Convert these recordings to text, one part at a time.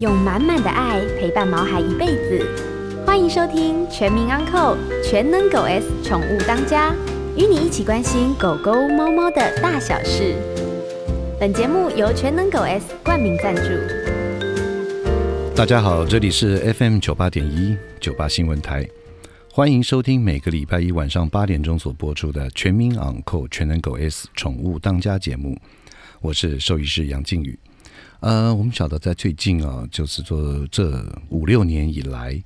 用满满的爱陪伴毛孩一辈子，欢迎收听《全民 Uncle 全能狗 S 宠物当家》，与你一起关心狗狗、猫猫的大小事。本节目由全能狗 S 冠名赞助。大家好，这里是 FM 九八点一九八新闻台，欢迎收听每个礼拜一晚上八点钟所播出的《全民 Uncle 全能狗 S 宠物当家》节目，我是兽医师杨靖宇。呃，我们晓得在最近啊，就是说这五六年以来，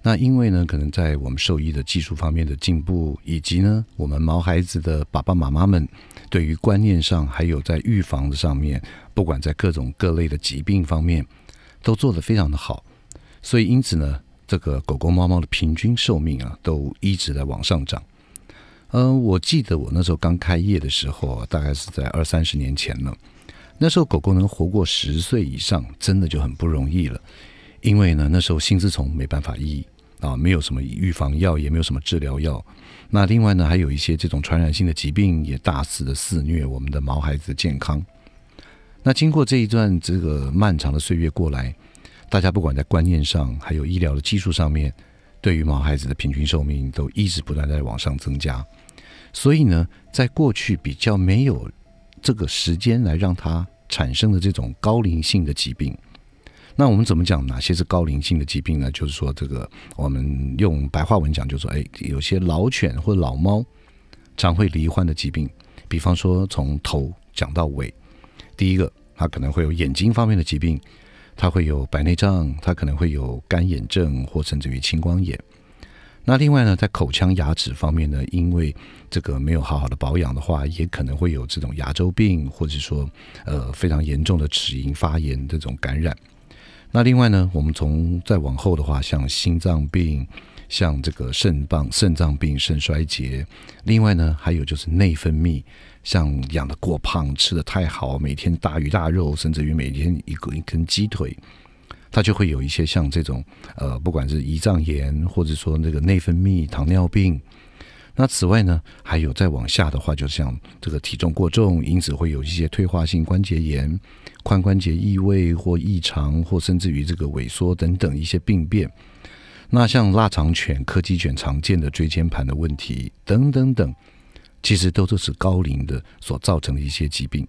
那因为呢，可能在我们兽医的技术方面的进步，以及呢，我们毛孩子的爸爸妈妈们对于观念上，还有在预防的上面，不管在各种各类的疾病方面，都做得非常的好，所以因此呢，这个狗狗猫猫的平均寿命啊，都一直在往上涨。嗯，我记得我那时候刚开业的时候，大概是在二三十年前了。那时候狗狗能活过十岁以上，真的就很不容易了，因为呢，那时候心丝虫没办法医啊，没有什么预防药，也没有什么治疗药。那另外呢，还有一些这种传染性的疾病也大肆的肆虐我们的毛孩子的健康。那经过这一段这个漫长的岁月过来，大家不管在观念上，还有医疗的技术上面，对于毛孩子的平均寿命都一直不断在往上增加。所以呢，在过去比较没有。这个时间来让它产生的这种高龄性的疾病，那我们怎么讲？哪些是高龄性的疾病呢？就是说，这个我们用白话文讲，就是说，哎，有些老犬或老猫常会罹患的疾病，比方说从头讲到尾，第一个，它可能会有眼睛方面的疾病，它会有白内障，它可能会有干眼症，或甚至于青光眼。那另外呢，在口腔牙齿方面呢，因为这个没有好好的保养的话，也可能会有这种牙周病，或者说呃非常严重的齿龈发炎这种感染。那另外呢，我们从再往后的话，像心脏病，像这个肾脏肾脏病肾衰竭，另外呢，还有就是内分泌，像养的过胖，吃的太好，每天大鱼大肉，甚至于每天一个一根鸡腿。它就会有一些像这种，呃，不管是胰脏炎，或者说那个内分泌糖尿病，那此外呢，还有再往下的话，就像这个体重过重，因此会有一些退化性关节炎、髋关节异位或异常，或甚至于这个萎缩等等一些病变。那像腊肠犬、柯基犬常见的椎间盘的问题等等等，其实都都是高龄的所造成的一些疾病。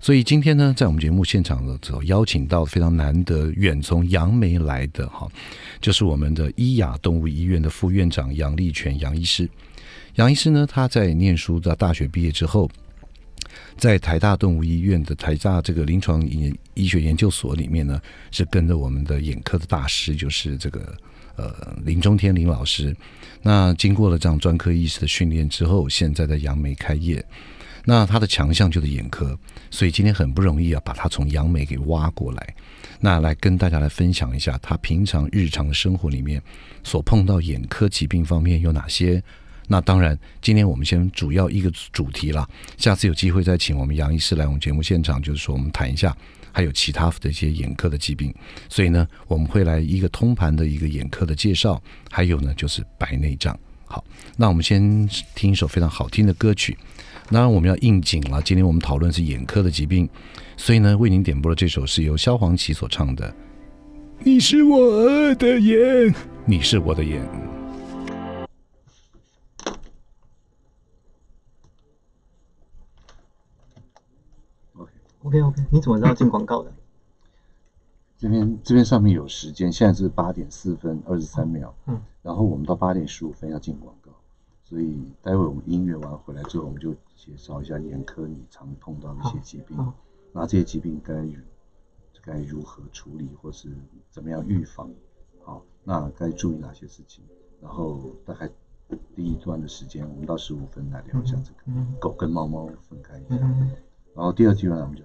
所以今天呢，在我们节目现场的时候，邀请到非常难得、远从杨梅来的哈，就是我们的伊雅动物医院的副院长杨立全杨医师。杨医师呢，他在念书的大学毕业之后，在台大动物医院的台大这个临床医医学研究所里面呢，是跟着我们的眼科的大师，就是这个呃林中天林老师。那经过了这样专科医师的训练之后，现在在杨梅开业。那他的强项就是眼科，所以今天很不容易啊，把他从杨梅给挖过来，那来跟大家来分享一下他平常日常生活里面所碰到眼科疾病方面有哪些。那当然，今天我们先主要一个主题啦，下次有机会再请我们杨医师来我们节目现场，就是说我们谈一下还有其他的一些眼科的疾病。所以呢，我们会来一个通盘的一个眼科的介绍，还有呢就是白内障。好，那我们先听一首非常好听的歌曲。那我们要应景了。今天我们讨论是眼科的疾病，所以呢，为您点播了这首是由萧煌奇所唱的《你是我的眼》，你是我的眼。OK OK OK，你怎么知道进广告的？这边这边上面有时间，现在是八点四分二十三秒。嗯，然后我们到八点十五分要进广告，所以待会我们音乐完回来之后，我们就。介绍一下眼科，你常碰到的一些疾病，那这些疾病该该如何处理，或是怎么样预防？好，那该注意哪些事情？然后大概第一段的时间，我们到十五分来聊一下这个狗跟猫猫分开一下。然后第二阶段我们就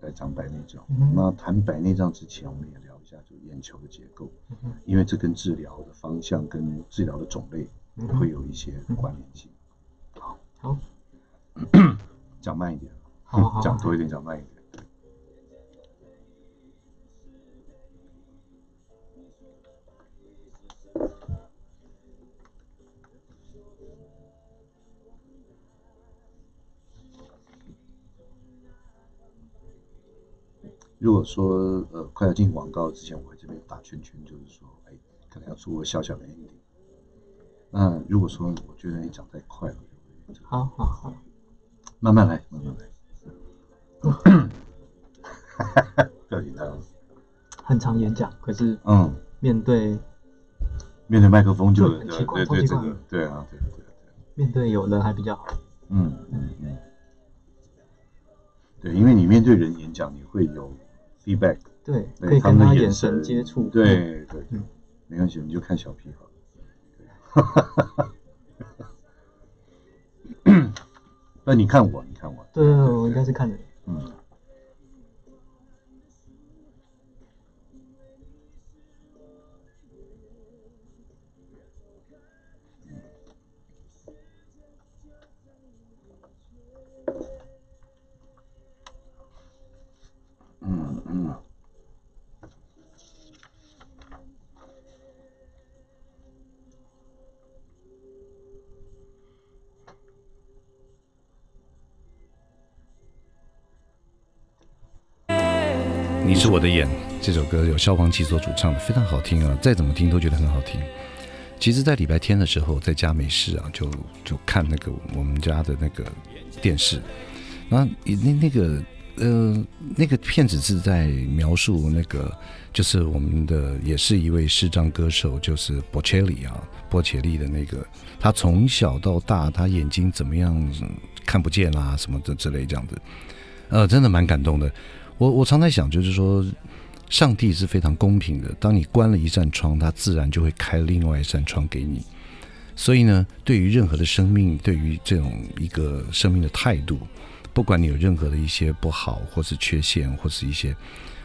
来讲白内障。那谈白内障之前，我们也聊一下就眼球的结构，因为这跟治疗的方向跟治疗的种类会有一些关联性。好。好。讲慢一点，讲多一点，讲慢一点。如果说呃，快要进广告之前，我这边打圈圈，就是说，哎，可能要个小小的 ending。那如果说我觉得你讲太快了，好好好。慢慢来，慢慢来。不要紧张。很长演讲，可是嗯，面对面对麦克风就很奇怪，对个，对啊，对对对。面对有人还比较好。嗯嗯嗯。对，因为你面对人演讲，你会有 feedback，对，可以跟他眼神接触，对对，对，没关系，你就看小哈。哈哈哈。那你看我，你看我。对对对，我应该是看着你。嗯。你是我的眼这首歌有消防器所主唱的，非常好听啊！再怎么听都觉得很好听。其实，在礼拜天的时候，在家没事啊，就就看那个我们家的那个电视。那那那个呃，那个片子是在描述那个，就是我们的也是一位视障歌手，就是波切利啊，波切利的那个。他从小到大，他眼睛怎么样看不见啦，什么的之类这样子，呃，真的蛮感动的。我我常在想，就是说，上帝是非常公平的。当你关了一扇窗，他自然就会开另外一扇窗给你。所以呢，对于任何的生命，对于这种一个生命的态度，不管你有任何的一些不好，或是缺陷，或是一些，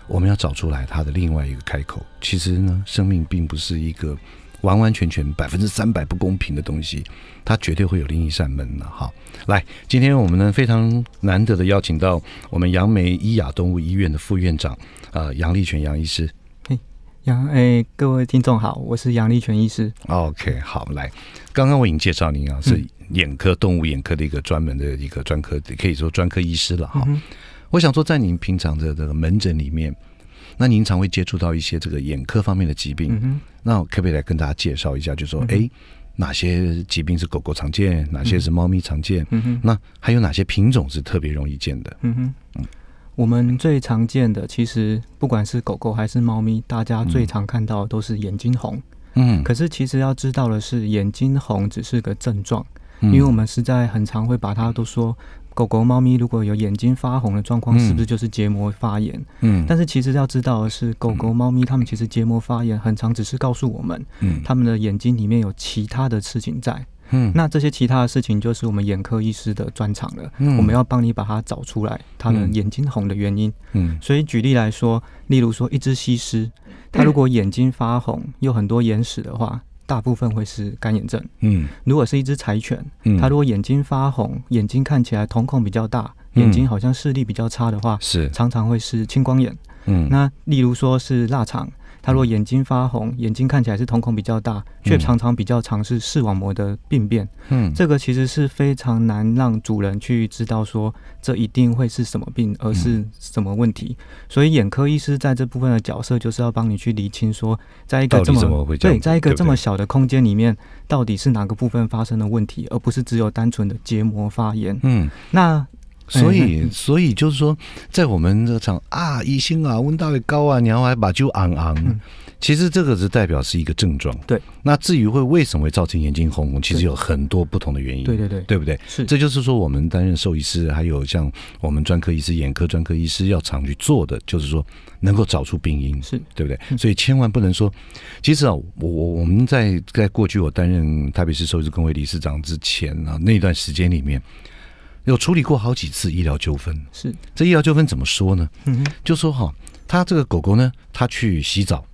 我们要找出来它的另外一个开口。其实呢，生命并不是一个。完完全全百分之三百不公平的东西，它绝对会有另一扇门的哈。来，今天我们呢非常难得的邀请到我们杨梅伊雅动物医院的副院长呃，杨立全杨医师。嘿，杨哎，各位听众好，我是杨立全医师。OK，好来，刚刚我已经介绍您啊，是眼科动物眼科的一个专门的一个专科，也可以说专科医师了哈。我想说，在您平常的这个门诊里面。那您常会接触到一些这个眼科方面的疾病，那可不可以来跟大家介绍一下？就说，哎，哪些疾病是狗狗常见？哪些是猫咪常见？嗯哼，那还有哪些品种是特别容易见的？嗯哼，我们最常见的其实不管是狗狗还是猫咪，大家最常看到都是眼睛红。嗯，可是其实要知道的是，眼睛红只是个症状，因为我们是在很常会把它都说。狗狗、猫咪如果有眼睛发红的状况，是不是就是结膜发炎？嗯，但是其实要知道的是，狗狗、猫咪它们其实结膜发炎，很长只是告诉我们，嗯，它们的眼睛里面有其他的事情在。嗯，那这些其他的事情就是我们眼科医师的专长了。嗯，我们要帮你把它找出来，它们眼睛红的原因。嗯，所以举例来说，例如说一只西施，它 如果眼睛发红有很多眼屎的话。大部分会是干眼症。嗯，如果是一只柴犬，它如果眼睛发红，眼睛看起来瞳孔比较大，眼睛好像视力比较差的话，是常常会是青光眼。嗯，那例如说是腊肠。他若眼睛发红，眼睛看起来是瞳孔比较大，却常常比较尝是视网膜的病变。嗯，这个其实是非常难让主人去知道说这一定会是什么病，而是什么问题。所以眼科医师在这部分的角色就是要帮你去理清说，在一个这么对，在一个这么小的空间里面，到底是哪个部分发生了问题，而不是只有单纯的结膜发炎。嗯，那。所以，所以就是说，在我们这场啊，一心啊，温大卫高啊，然后还把酒昂昂。其实这个是代表是一个症状。对。那至于会为什么会造成眼睛红红，其实有很多不同的原因。对对对，对不对？是。这就是说，我们担任兽医师，还有像我们专科医师、眼科专科医师，要常去做的，就是说能够找出病因，是对不对？所以千万不能说。其实啊，我我我们在在过去，我担任台北市兽医公会理事长之前啊，那段时间里面。有处理过好几次医疗纠纷，是这医疗纠纷怎么说呢？就说哈，他这个狗狗呢，他去洗澡，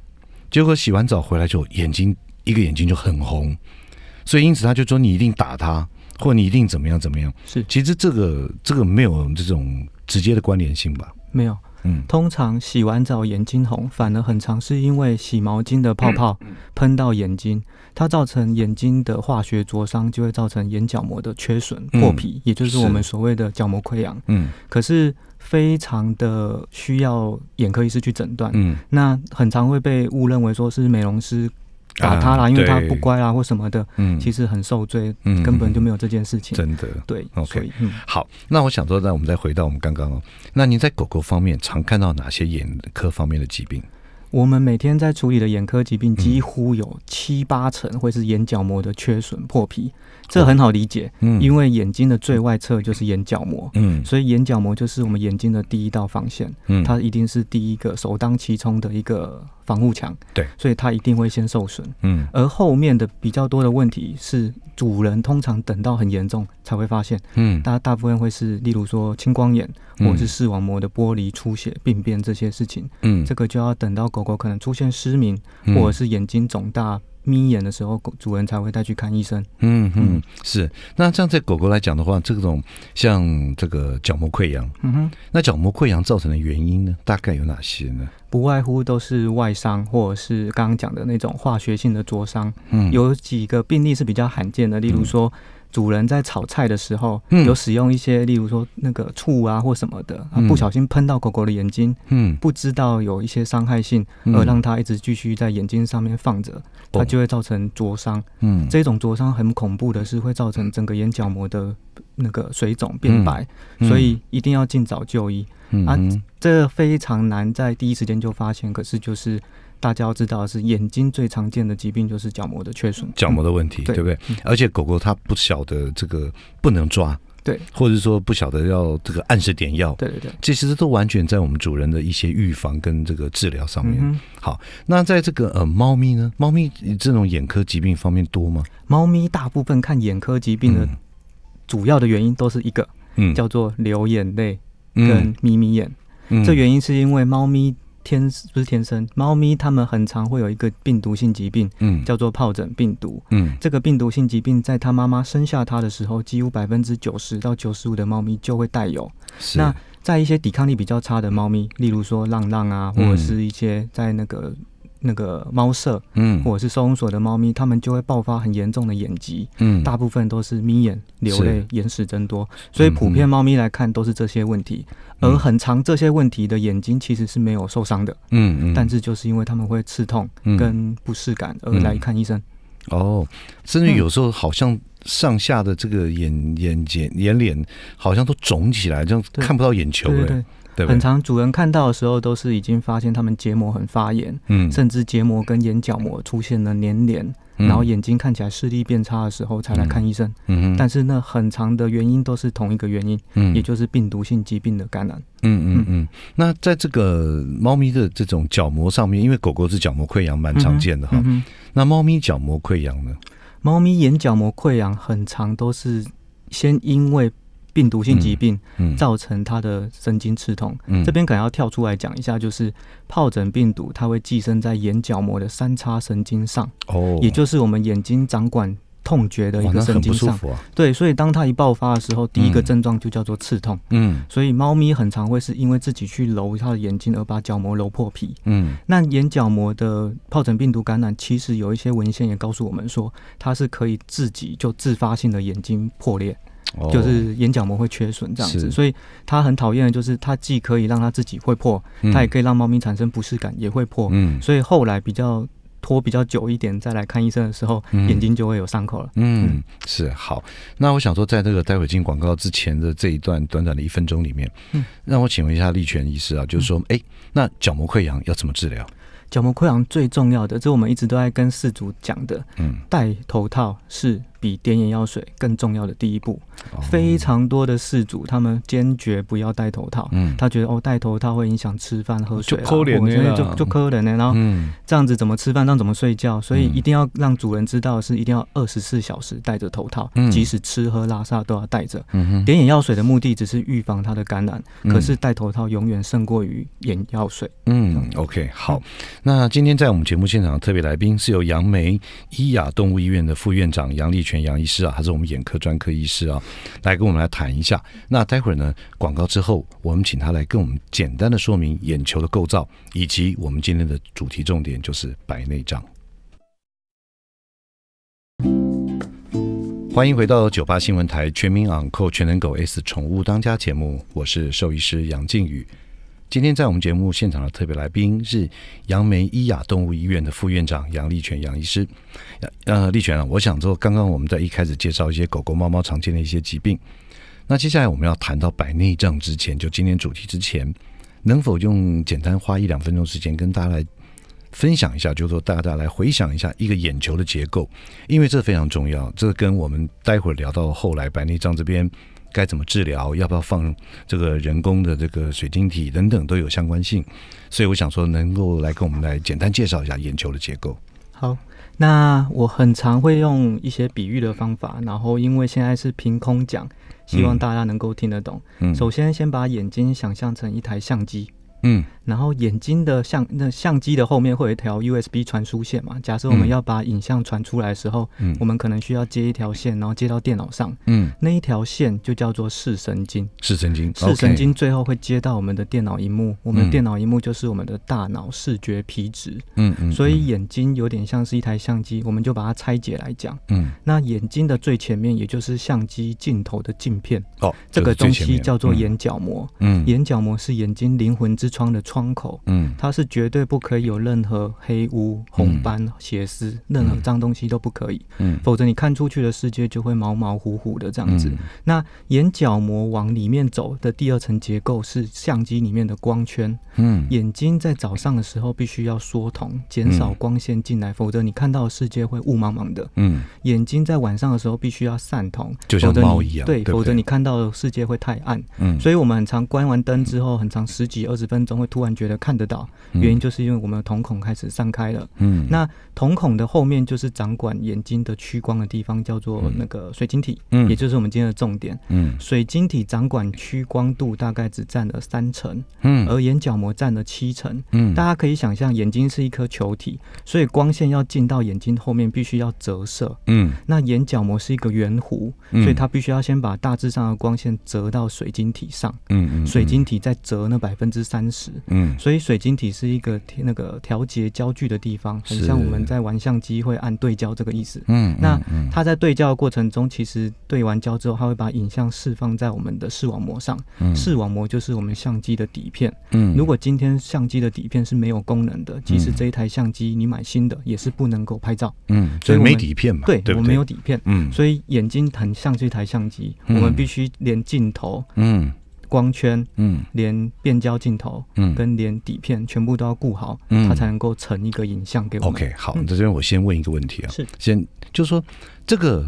结果洗完澡回来就眼睛一个眼睛就很红，所以因此他就说你一定打他，或你一定怎么样怎么样。是其实这个这个没有这种直接的关联性吧？没有。嗯，通常洗完澡眼睛红，反而很常是因为洗毛巾的泡泡喷到眼睛，它造成眼睛的化学灼伤，就会造成眼角膜的缺损破皮，也就是我们所谓的角膜溃疡。嗯，可是非常的需要眼科医师去诊断。嗯，那很常会被误认为说是美容师。打他啦，因为他不乖啊，或什么的，嗯，其实很受罪，根本就没有这件事情。真的，对，OK，好。那我想说，那我们再回到我们刚刚哦，那您在狗狗方面常看到哪些眼科方面的疾病？我们每天在处理的眼科疾病，几乎有七八成会是眼角膜的缺损、破皮。这很好理解，嗯，因为眼睛的最外侧就是眼角膜，嗯，所以眼角膜就是我们眼睛的第一道防线，嗯，它一定是第一个首当其冲的一个防护墙，对，所以它一定会先受损，嗯，而后面的比较多的问题是主人通常等到很严重才会发现，嗯，它大部分会是例如说青光眼或者是视网膜的玻璃出血病变这些事情，嗯，这个就要等到狗狗可能出现失明或者是眼睛肿大。眯眼的时候，狗主人才会带去看医生。嗯嗯，是。那这样在狗狗来讲的话，这种像这个角膜溃疡，嗯哼，那角膜溃疡造成的原因呢，大概有哪些呢？不外乎都是外伤，或者是刚刚讲的那种化学性的灼伤。嗯，有几个病例是比较罕见的，例如说。主人在炒菜的时候，有使用一些，例如说那个醋啊或什么的，不小心喷到狗狗的眼睛，不知道有一些伤害性，而让它一直继续在眼睛上面放着，它就会造成灼伤。嗯，这种灼伤很恐怖的是会造成整个眼角膜的那个水肿变白，所以一定要尽早就医。啊，这非常难在第一时间就发现，可是就是。大家要知道，是眼睛最常见的疾病就是角膜的缺损，角膜的问题，对不对？而且狗狗它不晓得这个不能抓，对，或者说不晓得要这个按时点药，对对对，其实都完全在我们主人的一些预防跟这个治疗上面。嗯、好，那在这个呃猫咪呢，猫咪这种眼科疾病方面多吗？猫咪大部分看眼科疾病的主要的原因都是一个，嗯，叫做流眼泪跟眯眯眼，这原因是因为猫咪。天不是天生，猫咪它们很常会有一个病毒性疾病，嗯，叫做疱疹病毒，嗯，这个病毒性疾病在它妈妈生下它的时候，几乎百分之九十到九十五的猫咪就会带有。那在一些抵抗力比较差的猫咪，例如说浪浪啊，或者是一些在那个。那个猫舍，嗯，或者是收容所的猫咪，它们就会爆发很严重的眼疾，嗯，大部分都是眯眼、流泪、眼屎增多，所以普遍猫咪来看都是这些问题，而很长这些问题的眼睛其实是没有受伤的，嗯嗯，但是就是因为他们会刺痛跟不适感而来看医生，哦，甚至有时候好像上下的这个眼、眼睑、眼脸好像都肿起来，这样看不到眼球了。很长，主人看到的时候都是已经发现他们结膜很发炎，嗯，甚至结膜跟眼角膜出现了黏连，然后眼睛看起来视力变差的时候才来看医生，嗯，但是那很长的原因都是同一个原因，嗯，也就是病毒性疾病的感染，嗯嗯嗯。那在这个猫咪的这种角膜上面，因为狗狗是角膜溃疡蛮常见的哈，那猫咪角膜溃疡呢？猫咪眼角膜溃疡很长都是先因为。病毒性疾病造成它的神经刺痛。这边可能要跳出来讲一下，就是疱疹病毒，它会寄生在眼角膜的三叉神经上，哦，也就是我们眼睛掌管痛觉的一个神经上。对，所以当它一爆发的时候，第一个症状就叫做刺痛。嗯，所以猫咪很常会是因为自己去揉它的眼睛而把角膜揉破皮。嗯，那眼角膜的疱疹病毒感染，其实有一些文献也告诉我们说，它是可以自己就自发性的眼睛破裂。就是眼角膜会缺损这样子，所以他很讨厌的，就是他既可以让他自己会破，他也可以让猫咪产生不适感，也会破。嗯，所以后来比较拖比较久一点，再来看医生的时候，眼睛就会有伤口了。嗯，是好。那我想说，在这个待会进广告之前的这一段短短的一分钟里面，嗯，让我请问一下利权医师啊，就是说，哎，那角膜溃疡要怎么治疗？角膜溃疡最重要的，这我们一直都在跟四主讲的，嗯，戴头套是。比点眼药水更重要的第一步，非常多的事主他们坚决不要戴头套，嗯，他觉得哦戴头套会影响吃饭喝，水，就抠脸那就就抠脸呢，然后这样子怎么吃饭，让怎么睡觉，所以一定要让主人知道是一定要二十四小时戴着头套，即使吃喝拉撒都要戴着。点眼药水的目的只是预防它的感染，可是戴头套永远胜过于眼药水。嗯，OK，好。那今天在我们节目现场特别来宾是由杨梅伊雅动物医院的副院长杨丽。全杨医师啊，他是我们眼科专科医师啊，来跟我们来谈一下。那待会儿呢，广告之后，我们请他来跟我们简单的说明眼球的构造，以及我们今天的主题重点就是白内障。欢迎回到九八新闻台《全民昂扣全能狗 S 宠物当家》节目，我是兽医师杨靖宇。今天在我们节目现场的特别来宾是杨梅伊雅动物医院的副院长杨立权杨医师。呃，立权啊，我想说，刚刚我们在一开始介绍一些狗狗、猫猫常见的一些疾病，那接下来我们要谈到白内障之前，就今天主题之前，能否用简单花一两分钟时间跟大家来分享一下，就是、说大家来回想一下一个眼球的结构，因为这非常重要，这跟我们待会聊到后来白内障这边。该怎么治疗？要不要放这个人工的这个水晶体？等等都有相关性，所以我想说，能够来跟我们来简单介绍一下眼球的结构。好，那我很常会用一些比喻的方法，然后因为现在是凭空讲，希望大家能够听得懂。首先，先把眼睛想象成一台相机。嗯，然后眼睛的相那相机的后面会有一条 USB 传输线嘛？假设我们要把影像传出来的时候，嗯，我们可能需要接一条线，然后接到电脑上，嗯，那一条线就叫做视神经，视神经，视神经最后会接到我们的电脑荧幕，我们电脑荧幕就是我们的大脑视觉皮质，嗯嗯，所以眼睛有点像是一台相机，我们就把它拆解来讲，嗯，那眼睛的最前面也就是相机镜头的镜片，哦，这个东西叫做眼角膜，嗯，眼角膜是眼睛灵魂之。窗的窗口，嗯，它是绝对不可以有任何黑污、红斑、血丝，任何脏东西都不可以，嗯，否则你看出去的世界就会毛毛糊糊的这样子。那眼角膜往里面走的第二层结构是相机里面的光圈，嗯，眼睛在早上的时候必须要缩瞳，减少光线进来，否则你看到的世界会雾茫茫的，嗯，眼睛在晚上的时候必须要散瞳，就猫一样，对，否则你看到的世界会太暗，嗯，所以我们很常关完灯之后，很长十几二十分。总会突然觉得看得到，原因就是因为我们的瞳孔开始散开了。嗯，那瞳孔的后面就是掌管眼睛的屈光的地方，叫做那个水晶体，嗯，也就是我们今天的重点。嗯，水晶体掌管屈光度大概只占了三成，嗯，而眼角膜占了七成。嗯，大家可以想象眼睛是一颗球体，所以光线要进到眼睛后面必须要折射。嗯，那眼角膜是一个圆弧，所以它必须要先把大致上的光线折到水晶体上。嗯嗯，水晶体再折那百分之三。嗯，所以水晶体是一个那个调节焦距的地方，很像我们在玩相机会按对焦这个意思，嗯，那它在对焦的过程中，其实对完焦之后，它会把影像释放在我们的视网膜上，视网膜就是我们相机的底片，嗯，如果今天相机的底片是没有功能的，即使这一台相机你买新的，也是不能够拍照，嗯，所以没底片嘛，对，我们没有底片，嗯，所以眼睛很像这台相机，我们必须连镜头，嗯。光圈，嗯，连变焦镜头，嗯，跟连底片，全部都要顾好，嗯，它才能够成一个影像给我。OK，好，这边我先问一个问题啊，是先就是说这个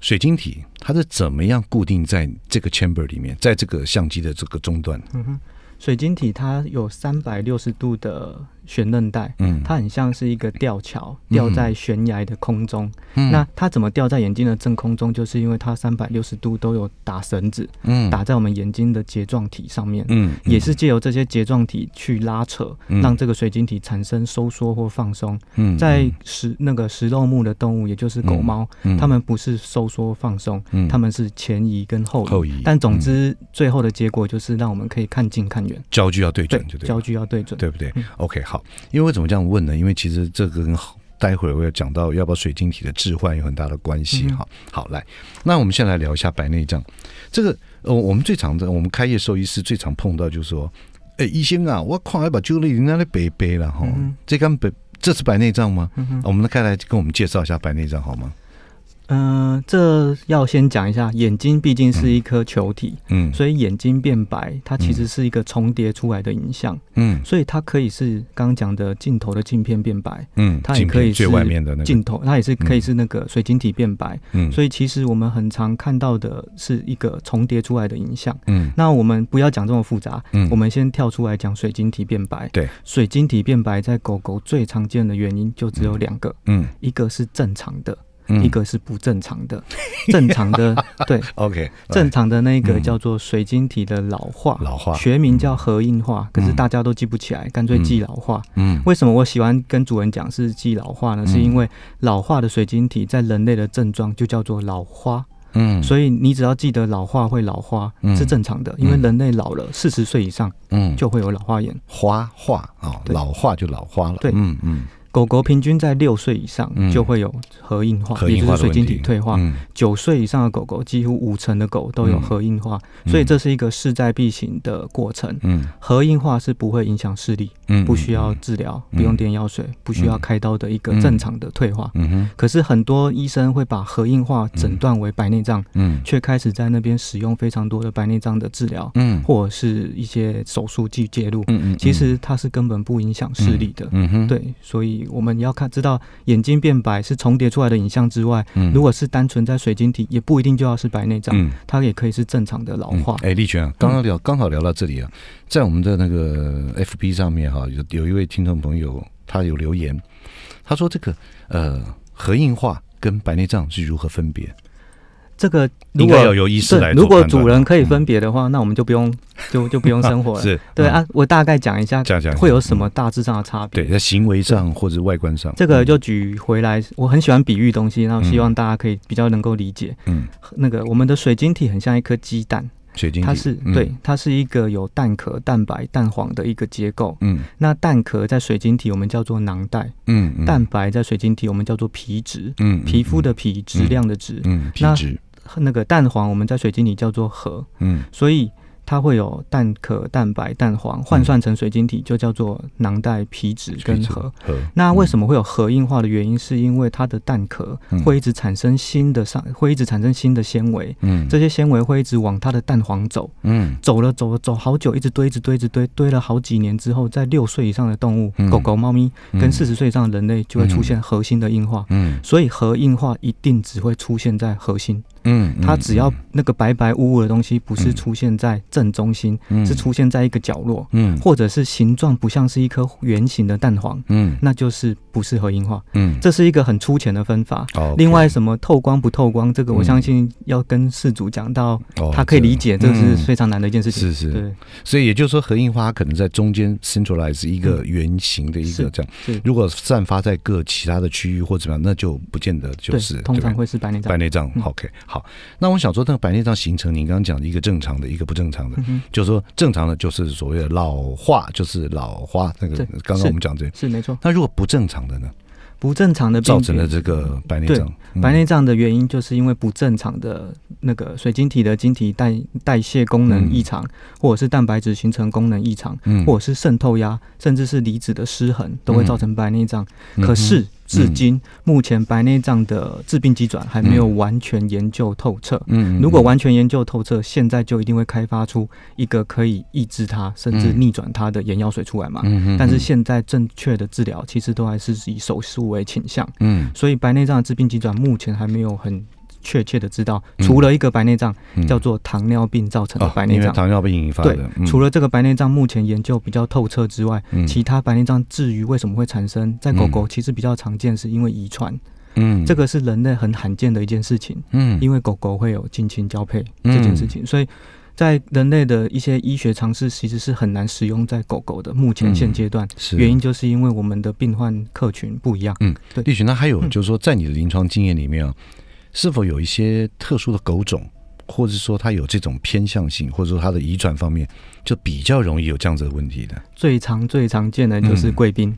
水晶体它是怎么样固定在这个 chamber 里面，在这个相机的这个中段？嗯，水晶体它有三百六十度的。悬韧带，嗯，它很像是一个吊桥，吊在悬崖的空中。嗯、那它怎么吊在眼睛的正空中？就是因为它三百六十度都有打绳子，嗯，打在我们眼睛的睫状体上面，嗯，也是借由这些睫状体去拉扯，让这个水晶体产生收缩或放松。嗯，在石那个食肉目的动物，也就是狗猫，它们不是收缩放松，嗯，它们是前移跟后移。但总之，最后的结果就是让我们可以看近看远。焦距要对准，对焦距要对准，对不对？OK，好。因为怎么这样问呢？因为其实这跟待会儿我要讲到要不要水晶体的置换有很大的关系哈。好，来，那我们先来聊一下白内障。这个呃，我们最常的，我们开业兽医师最常碰到，就是说，哎，医生啊，我快要把旧的林拿的掰背了哈。这跟白这是白内障吗？我们来开来跟我们介绍一下白内障好吗？嗯，这要先讲一下，眼睛毕竟是一颗球体，嗯，所以眼睛变白，它其实是一个重叠出来的影像，嗯，所以它可以是刚刚讲的镜头的镜片变白，嗯，它也可以是外面的那个镜头，它也是可以是那个水晶体变白，嗯，所以其实我们很常看到的是一个重叠出来的影像，嗯，那我们不要讲这么复杂，嗯，我们先跳出来讲水晶体变白，对，水晶体变白在狗狗最常见的原因就只有两个，嗯，一个是正常的。一个是不正常的，正常的对，OK，正常的那个叫做水晶体的老化，老化，学名叫核硬化，可是大家都记不起来，干脆记老化。嗯，为什么我喜欢跟主人讲是记老化呢？是因为老化的水晶体在人类的症状就叫做老花。嗯，所以你只要记得老化会老花是正常的，因为人类老了四十岁以上，嗯，就会有老花眼。花化啊，老化就老花了。对，嗯嗯。狗狗平均在六岁以上就会有核硬化，也就是水晶体退化。九岁以上的狗狗，几乎五成的狗都有核硬化，所以这是一个势在必行的过程。核硬化是不会影响视力，不需要治疗，不用点药水，不需要开刀的一个正常的退化。可是很多医生会把核硬化诊断为白内障，却开始在那边使用非常多的白内障的治疗，或者是一些手术去介入。其实它是根本不影响视力的。对，所以。我们要看知道眼睛变白是重叠出来的影像之外，如果是单纯在水晶体，也不一定就要是白内障，它也可以是正常的老化。哎，丽娟啊，刚刚聊刚好聊到这里啊，在我们的那个 FB 上面哈，有有一位听众朋友他有留言，他说这个呃核硬化跟白内障是如何分别？这个应该要有医识来。如果主人可以分别的话，那我们就不用就就不用生活了。是，对啊，我大概讲一下，讲讲会有什么大致上的差别？对，在行为上或者外观上。这个就举回来，我很喜欢比喻东西，然后希望大家可以比较能够理解。嗯，那个我们的水晶体很像一颗鸡蛋，水晶它是对，它是一个有蛋壳、蛋白、蛋黄的一个结构。嗯，那蛋壳在水晶体我们叫做囊袋。嗯，蛋白在水晶体我们叫做皮质。嗯，皮肤的皮质，量的质。嗯，皮质。那个蛋黄，我们在水晶里叫做核，嗯，所以它会有蛋壳、蛋白、蛋黄，换算成水晶体就叫做囊袋、皮脂跟核。那为什么会有核硬化的原因？是因为它的蛋壳会一直产生新的上，会一直产生新的纤维，嗯，这些纤维会一直往它的蛋黄走，嗯，走了走了走，好久一直堆，一直堆，一直堆，堆了好几年之后，在六岁以上的动物，狗狗、猫咪跟四十岁以上的人类，就会出现核心的硬化，嗯，所以核硬化一定只会出现在核心。嗯，它只要那个白白雾雾的东西不是出现在正中心，是出现在一个角落，嗯，或者是形状不像是一颗圆形的蛋黄，嗯，那就是不适合硬化。嗯，这是一个很粗浅的分法。哦，另外什么透光不透光，这个我相信要跟事主讲到，他可以理解，这是非常难的一件事情。是是，对。所以也就是说，核印花可能在中间生出来是一个圆形的一个这样，是。如果散发在各其他的区域或怎么样，那就不见得就是，通常会是白内障。白内障，OK。那我想说，那个白内障形成，您刚刚讲的一个正常的一个不正常的，就是说正常的就是所谓的老化，就是老化。那个刚刚我们讲这个是没错。那如果不正常的呢？不正常的造成了这个白内障。白内障的原因就是因为不正常的那个水晶体的晶体代代谢功能异常，或者是蛋白质形成功能异常，或者是渗透压，甚至是离子的失衡，都会造成白内障。可是。至今，目前白内障的致病机转还没有完全研究透彻。嗯，如果完全研究透彻，现在就一定会开发出一个可以抑制它甚至逆转它的眼药水出来嘛？嗯嗯。但是现在正确的治疗其实都还是以手术为倾向。嗯，所以白内障的致病机转目前还没有很。确切的知道，除了一个白内障叫做糖尿病造成的白内障，糖尿病引发的。除了这个白内障目前研究比较透彻之外，其他白内障至于为什么会产生，在狗狗其实比较常见，是因为遗传。嗯，这个是人类很罕见的一件事情。嗯，因为狗狗会有近亲交配这件事情，所以在人类的一些医学尝试其实是很难使用在狗狗的。目前现阶段原因就是因为我们的病患客群不一样。嗯，对。李群，那还有就是说，在你的临床经验里面啊。是否有一些特殊的狗种，或者说它有这种偏向性，或者说它的遗传方面就比较容易有这样子的问题的？最常、最常见的就是贵宾，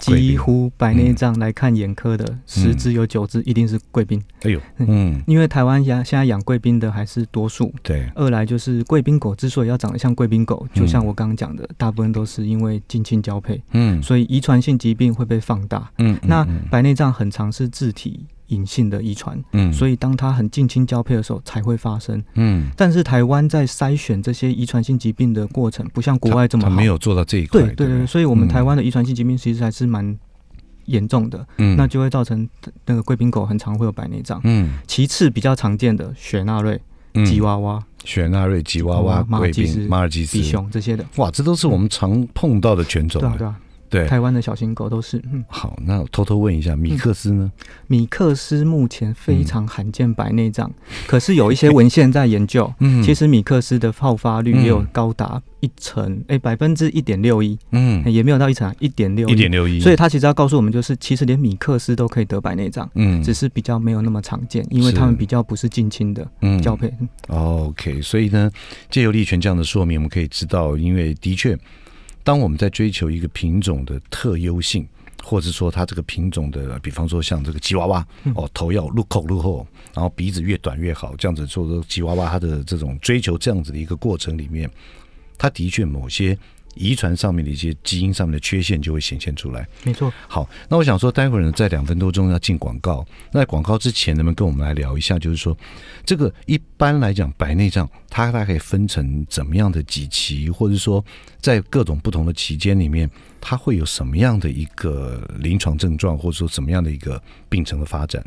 几乎白内障来看眼科的十只有九只一定是贵宾。哎呦，嗯，因为台湾养现在养贵宾的还是多数。对。二来就是贵宾狗之所以要长得像贵宾狗，就像我刚刚讲的，大部分都是因为近亲交配，嗯，所以遗传性疾病会被放大。嗯。那白内障很长是自体。隐性的遗传，嗯，所以当它很近亲交配的时候才会发生，嗯。但是台湾在筛选这些遗传性疾病的过程，不像国外这么好，没有做到这一块。对对对，所以我们台湾的遗传性疾病其实还是蛮严重的，嗯，那就会造成那个贵宾狗很常会有白内障，嗯。其次比较常见的雪纳瑞、吉娃娃、雪纳瑞、吉娃娃、吉斯、马尔济斯、比熊这些的，哇，这都是我们常碰到的犬种啊。对，台湾的小型狗都是。嗯，好，那我偷偷问一下，米克斯呢？米克斯目前非常罕见白内障，可是有一些文献在研究。嗯，其实米克斯的爆发率也有高达一成，哎，百分之一点六一。嗯，也没有到一成，一点六一。一点六一。所以，他其实要告诉我们，就是其实连米克斯都可以得白内障，嗯，只是比较没有那么常见，因为他们比较不是近亲的交配。OK，所以呢，借由利权这样的说明，我们可以知道，因为的确。当我们在追求一个品种的特优性，或者说它这个品种的，比方说像这个吉娃娃，哦，头要入口入后，然后鼻子越短越好，这样子做吉娃娃它的这种追求这样子的一个过程里面，它的确某些。遗传上面的一些基因上面的缺陷就会显现出来，没错。好，那我想说，待会儿呢，在两分多钟要进广告，那广告之前，能不能跟我们来聊一下，就是说，这个一般来讲白内障，它大概分成怎么样的几期，或者说在各种不同的期间里面，它会有什么样的一个临床症状，或者说怎么样的一个病程的发展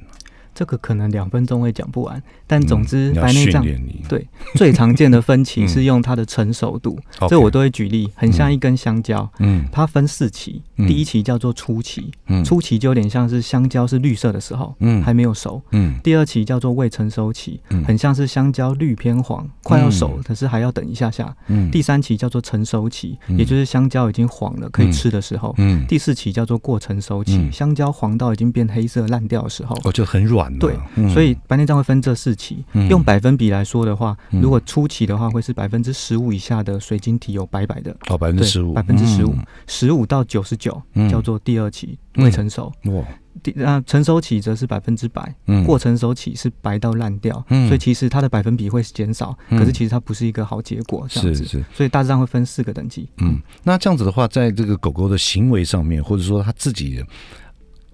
这个可能两分钟会讲不完，但总之白内障 对最常见的分歧 是用它的成熟度，这我都会举例，很像一根香蕉，嗯，它分四期，第一期叫做初期，嗯，初期就有点像是香蕉是绿色的时候，嗯，还没有熟，嗯，第二期叫做未成熟期，很像是香蕉绿偏黄，快要熟，可是还要等一下下，嗯，第三期叫做成熟期，也就是香蕉已经黄了可以吃的时候，嗯，第四期叫做过成熟期，香蕉黄到已经变黑色烂掉的时候，哦，就很软。对，所以白内障会分这四期。用百分比来说的话，如果初期的话，会是百分之十五以下的水晶体有白白的哦，百分之十五，百分之十五，十五到九十九叫做第二期未成熟。哇，成熟期则是百分之百，过成熟期是白到烂掉。嗯，所以其实它的百分比会减少，可是其实它不是一个好结果，这样子。是是，所以大致上会分四个等级。嗯，那这样子的话，在这个狗狗的行为上面，或者说它自己。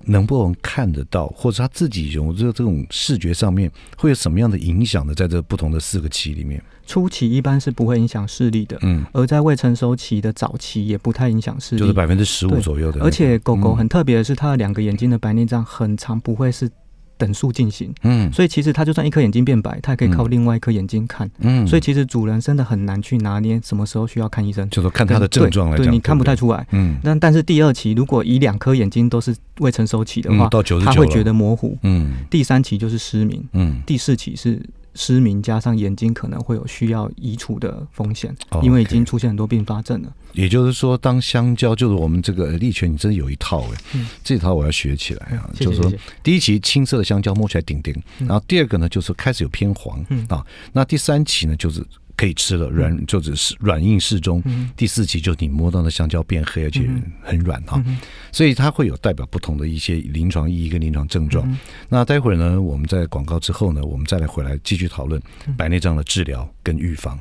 能不能看得到，或者他自己有这这种视觉上面会有什么样的影响呢？在这不同的四个期里面，初期一般是不会影响视力的，嗯，而在未成熟期的早期也不太影响视力，就是百分之十五左右的。而且狗狗很特别的是，它的两个眼睛的白内障很长，不会是。等速进行，嗯，所以其实他就算一颗眼睛变白，他也可以靠另外一颗眼睛看，嗯，所以其实主人真的很难去拿捏什么时候需要看医生，就是看他的症状来讲，对你看不太出来，嗯，那但是第二期如果以两颗眼睛都是未成熟期的话，到九十他会觉得模糊，嗯，第三期就是失明，嗯，第四期是。失明加上眼睛可能会有需要移除的风险，因为已经出现很多并发症了。也就是说，当香蕉就是我们这个耳力泉，你真的有一套哎，这套我要学起来啊。就是说，第一期青色的香蕉摸起来顶顶，然后第二个呢就是开始有偏黄啊，那第三期呢就是。可以吃了，软就只是软硬适中。第四期就你摸到的香蕉变黑，而且很软哈，所以它会有代表不同的一些临床意义跟临床症状。那待会儿呢，我们在广告之后呢，我们再来回来继续讨论白内障的治疗跟预防。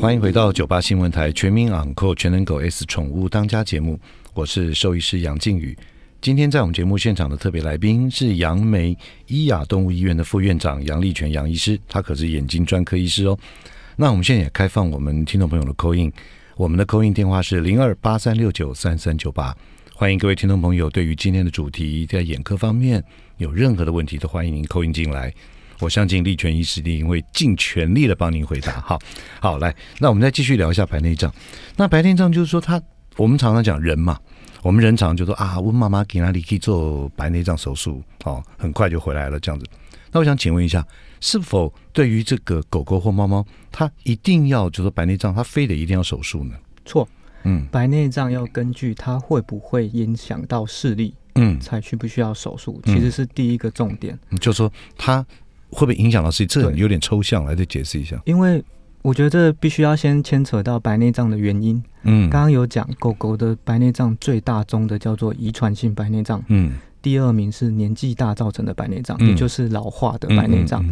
欢迎回到九八新闻台《全民养扣全能狗 S 宠物当家》节目，我是兽医师杨靖宇。今天在我们节目现场的特别来宾是杨梅伊雅动物医院的副院长杨立全杨医师，他可是眼睛专科医师哦。那我们现在也开放我们听众朋友的扣印，我们的扣印电话是零二八三六九三三九八，欢迎各位听众朋友对于今天的主题在眼科方面有任何的问题，都欢迎您扣印进来。我相信立权医师一定会尽全力的帮您回答。好，好，来，那我们再继续聊一下白内障。那白内障就是说，他我们常常讲人嘛。我们人常就说啊，问妈妈给哪里可以做白内障手术？哦，很快就回来了这样子。那我想请问一下，是否对于这个狗狗或猫猫，它一定要就说白内障，它非得一定要手术呢？错，嗯，白内障要根据它会不会影响到视力，嗯，才需不需要手术，其实是第一个重点。就说它会不会影响到视力，这有点抽象，来再解释一下，因为。我觉得这必须要先牵扯到白内障的原因。嗯，刚刚有讲狗狗的白内障最大宗的叫做遗传性白内障。嗯，第二名是年纪大造成的白内障，也就是老化的白内障。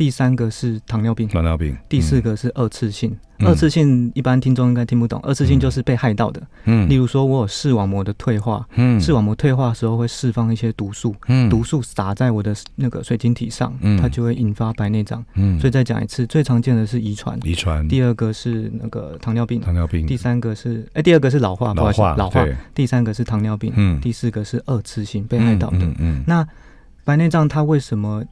第三个是糖尿病，糖尿病。第四个是二次性，二次性一般听众应该听不懂。二次性就是被害到的，嗯，例如说我有视网膜的退化，嗯，视网膜退化的时候会释放一些毒素，嗯，毒素撒在我的那个水晶体上，嗯，它就会引发白内障，嗯。所以再讲一次，最常见的是遗传，遗传。第二个是那个糖尿病，糖尿病。第三个是，哎，第二个是老化，老化，老化。第三个是糖尿病，嗯。第四个是二次性被害到的，嗯嗯。那白内障它为什么？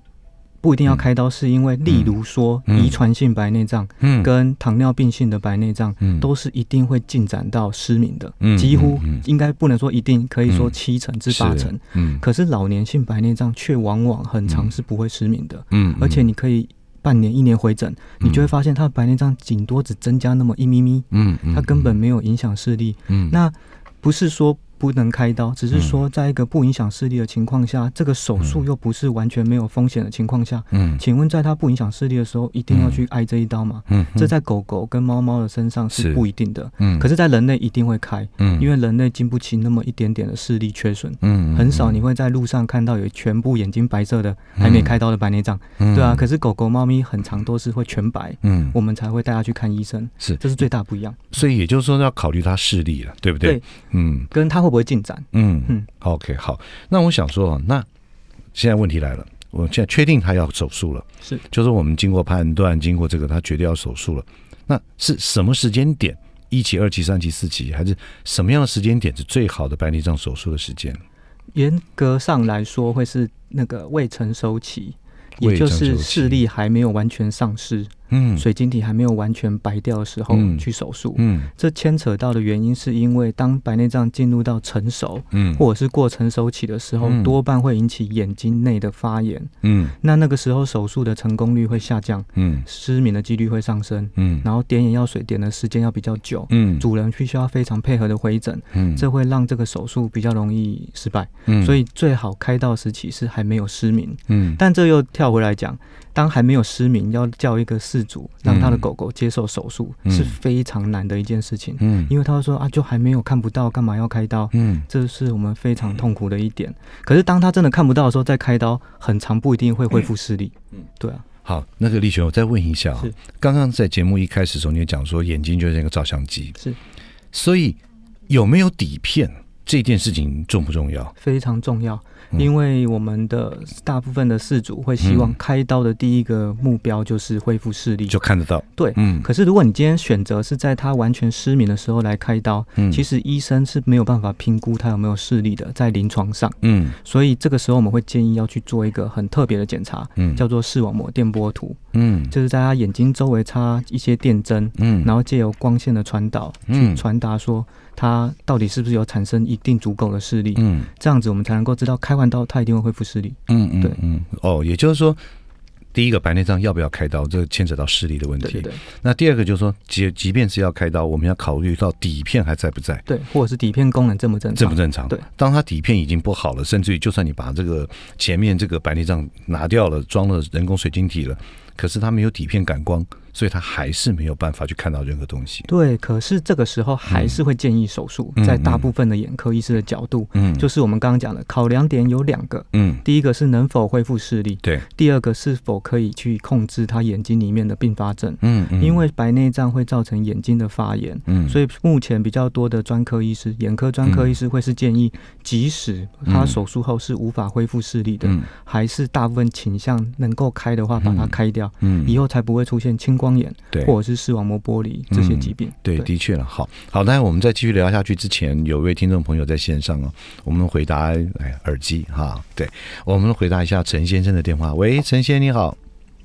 不一定要开刀，是因为，例如说遗传性白内障跟糖尿病性的白内障，都是一定会进展到失明的，几乎应该不能说一定，可以说七成至八成。嗯，可是老年性白内障却往往很长是不会失明的。嗯，而且你可以半年、一年回诊，你就会发现他的白内障顶多只增加那么一咪咪，嗯，它根本没有影响视力。嗯，那不是说。不能开刀，只是说在一个不影响视力的情况下，这个手术又不是完全没有风险的情况下，嗯，请问在它不影响视力的时候，一定要去挨这一刀吗？嗯，这在狗狗跟猫猫的身上是不一定的。嗯，可是，在人类一定会开。嗯，因为人类经不起那么一点点的视力缺损。嗯，很少你会在路上看到有全部眼睛白色的、还没开刀的白内障。嗯，对啊。可是狗狗、猫咪很长都是会全白。嗯，我们才会带它去看医生。是，这是最大不一样。所以也就是说要考虑它视力了，对不对？对。嗯，跟它。会不会进展？嗯嗯，OK，好。那我想说，那现在问题来了，我现在确定他要手术了，是，就是我们经过判断，经过这个，他决定要手术了。那是什么时间点？一级、二级、三级、四级，还是什么样的时间点是最好的白内障手术的时间？严格上来说，会是那个未成熟期，也就是视力还没有完全丧失。嗯，水晶体还没有完全白掉的时候去手术，嗯，这牵扯到的原因是因为当白内障进入到成熟，嗯，或者是过成熟期的时候，多半会引起眼睛内的发炎，嗯，那那个时候手术的成功率会下降，嗯，失明的几率会上升，嗯，然后点眼药水点的时间要比较久，嗯，主人必须要非常配合的回诊，嗯，这会让这个手术比较容易失败，嗯，所以最好开到时期是还没有失明，嗯，但这又跳回来讲。当还没有失明，要叫一个事主让他的狗狗接受手术是非常难的一件事情，嗯，因为他说啊，就还没有看不到，干嘛要开刀？嗯，这是我们非常痛苦的一点。可是当他真的看不到的时候，再开刀，很长不一定会恢复视力。嗯，对啊。好，那个立雄，我再问一下是刚刚在节目一开始，从您讲说眼睛就像一个照相机，是，所以有没有底片这件事情重不重要？非常重要。因为我们的大部分的事主会希望开刀的第一个目标就是恢复视力，就看得到。对，嗯。可是如果你今天选择是在他完全失明的时候来开刀，嗯，其实医生是没有办法评估他有没有视力的，在临床上，嗯。所以这个时候我们会建议要去做一个很特别的检查，嗯，叫做视网膜电波图，嗯，就是在他眼睛周围插一些电针，嗯，然后借由光线的传导去传达说。他到底是不是有产生一定足够的视力？嗯，这样子我们才能够知道开完刀他一定会恢复视力。嗯嗯，对嗯哦，也就是说，第一个白内障要不要开刀，这牵扯到视力的问题。对对。那第二个就是说，即即便是要开刀，我们要考虑到底片还在不在？对，或者是底片功能正不正常？正不正常？对。当它底片已经不好了，甚至于就算你把这个前面这个白内障拿掉了，装了人工水晶体了，可是它没有底片感光。所以他还是没有办法去看到任何东西。对，可是这个时候还是会建议手术。在大部分的眼科医师的角度，嗯，就是我们刚刚讲的考量点有两个，嗯，第一个是能否恢复视力，对；第二个是否可以去控制他眼睛里面的并发症，嗯，因为白内障会造成眼睛的发炎，嗯，所以目前比较多的专科医师，眼科专科医师会是建议，即使他手术后是无法恢复视力的，还是大部分倾向能够开的话，把它开掉，嗯，以后才不会出现青光。双眼对，或者是视网膜剥离这些疾病，对，的确了。好，好，那我们在继续聊下去之前，有一位听众朋友在线上哦，我们回答耳机哈，对我们回答一下陈先生的电话。喂，陈先生你好，